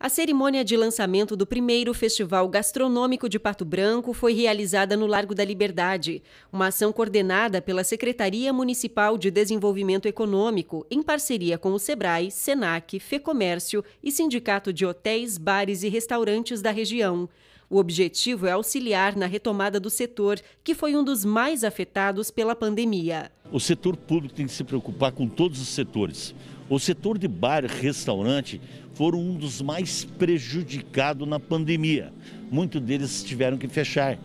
A cerimônia de lançamento do primeiro Festival Gastronômico de Pato Branco foi realizada no Largo da Liberdade, uma ação coordenada pela Secretaria Municipal de Desenvolvimento Econômico, em parceria com o SEBRAE, SENAC, FEComércio e Sindicato de Hotéis, Bares e Restaurantes da região. O objetivo é auxiliar na retomada do setor, que foi um dos mais afetados pela pandemia. O setor público tem que se preocupar com todos os setores. O setor de bar e restaurante foram um dos mais prejudicados na pandemia. Muitos deles tiveram que fechar.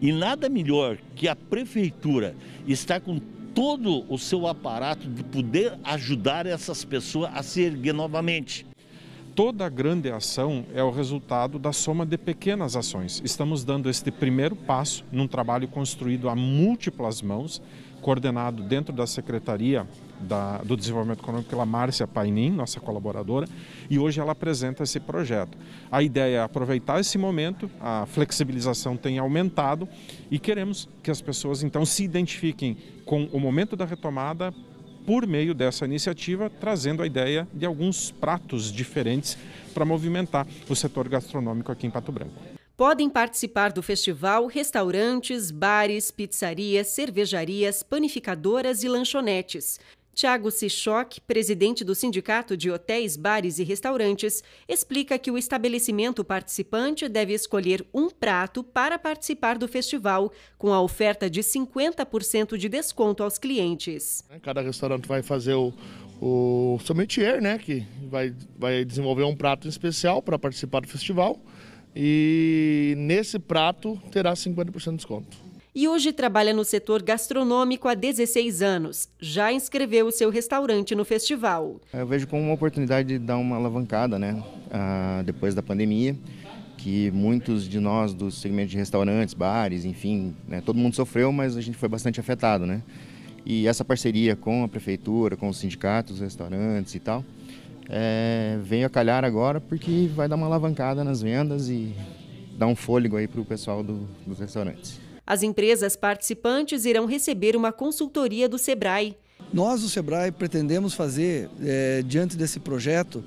E nada melhor que a prefeitura estar com todo o seu aparato de poder ajudar essas pessoas a se erguer novamente toda grande ação é o resultado da soma de pequenas ações. Estamos dando este primeiro passo num trabalho construído a múltiplas mãos, coordenado dentro da Secretaria da, do Desenvolvimento Econômico pela Márcia Painin, nossa colaboradora, e hoje ela apresenta esse projeto. A ideia é aproveitar esse momento, a flexibilização tem aumentado e queremos que as pessoas então se identifiquem com o momento da retomada por meio dessa iniciativa, trazendo a ideia de alguns pratos diferentes para movimentar o setor gastronômico aqui em Pato Branco. Podem participar do festival restaurantes, bares, pizzarias, cervejarias, panificadoras e lanchonetes. Tiago Sichoc, presidente do Sindicato de Hotéis, Bares e Restaurantes, explica que o estabelecimento participante deve escolher um prato para participar do festival, com a oferta de 50% de desconto aos clientes. Né, cada restaurante vai fazer o, o sommelier, né, que vai, vai desenvolver um prato especial para participar do festival, e nesse prato terá 50% de desconto e hoje trabalha no setor gastronômico há 16 anos. Já inscreveu o seu restaurante no festival. É, eu vejo como uma oportunidade de dar uma alavancada, né? Ah, depois da pandemia, que muitos de nós do segmento de restaurantes, bares, enfim, né? todo mundo sofreu, mas a gente foi bastante afetado, né? E essa parceria com a prefeitura, com os sindicatos, restaurantes e tal, é, veio a calhar agora porque vai dar uma alavancada nas vendas e dar um fôlego aí para o pessoal do, dos restaurantes. As empresas participantes irão receber uma consultoria do SEBRAE. Nós, do SEBRAE, pretendemos fazer, é, diante desse projeto,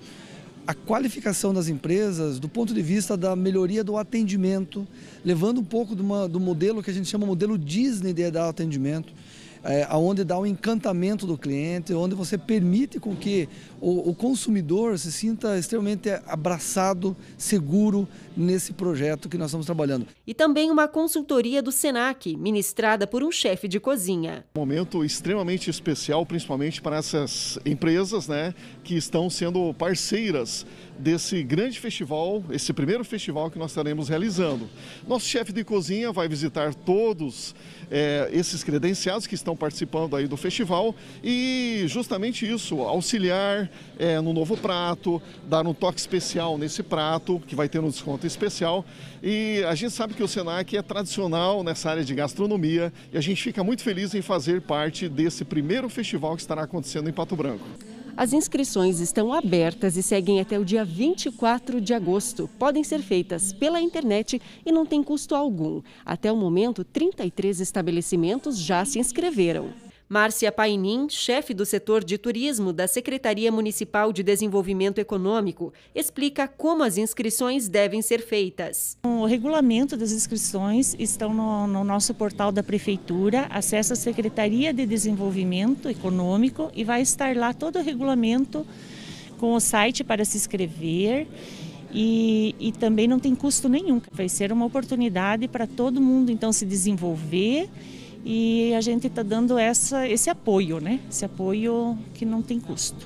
a qualificação das empresas do ponto de vista da melhoria do atendimento, levando um pouco uma, do modelo que a gente chama modelo Disney de atendimento é, onde dá o um encantamento do cliente, onde você permite com que o, o consumidor se sinta extremamente abraçado, seguro nesse projeto que nós estamos trabalhando. E também uma consultoria do SENAC, ministrada por um chefe de cozinha. Um momento extremamente especial, principalmente para essas empresas né, que estão sendo parceiras desse grande festival, esse primeiro festival que nós estaremos realizando. Nosso chefe de cozinha vai visitar todos é, esses credenciados que estão participando aí do festival e justamente isso, auxiliar é, no novo prato, dar um toque especial nesse prato, que vai ter um desconto especial. E a gente sabe que o Senac é tradicional nessa área de gastronomia e a gente fica muito feliz em fazer parte desse primeiro festival que estará acontecendo em Pato Branco. As inscrições estão abertas e seguem até o dia 24 de agosto. Podem ser feitas pela internet e não tem custo algum. Até o momento, 33 estabelecimentos já se inscreveram. Márcia Painin, chefe do setor de turismo da Secretaria Municipal de Desenvolvimento Econômico, explica como as inscrições devem ser feitas. O regulamento das inscrições estão no, no nosso portal da Prefeitura, acessa a Secretaria de Desenvolvimento Econômico e vai estar lá todo o regulamento com o site para se inscrever. E, e, também não tem custo nenhum. Vai ser uma oportunidade para todo mundo então se desenvolver e a gente está dando essa, esse apoio, né? Esse apoio que não tem custo.